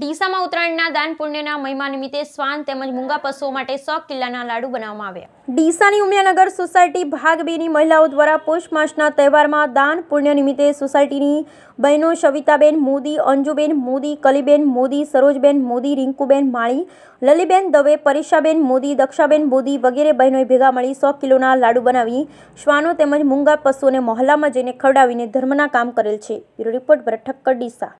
ડીસામાં ઉત્તરાયણના દાન પુણ્યના મહિમા નિમિત્તે શ્વાન તેમજ મૂંગા પશુઓ માટે સો કિલ્લાના લાડુ બનાવવામાં આવ્યા ડીસાની ઉમિયાનગર સોસાયટી ભાગ બેની મહિલાઓ દ્વારા પુષ્પ માસના તહેવારમાં દાન પુણ્ય નિમિત્તે સોસાયટીની બહેનો સવિતાબેન મોદી અંજુબેન મોદી કલીબેન મોદી સરોજબેન મોદી રિંકુબેન માળી લલીબેન દવે પરીશાબેન મોદી દક્ષાબેન મોદી વગેરે બહેનોએ ભેગા મળી સો કિલોના લાડુ બનાવી શ્વાનો તેમજ મૂંગા પશુઓને મહોલ્લામાં જઈને ખવડાવીને ધર્મના કામ કરેલ છે બ્યુરો રિપોર્ટ ભરત ઠક્કર ડીસા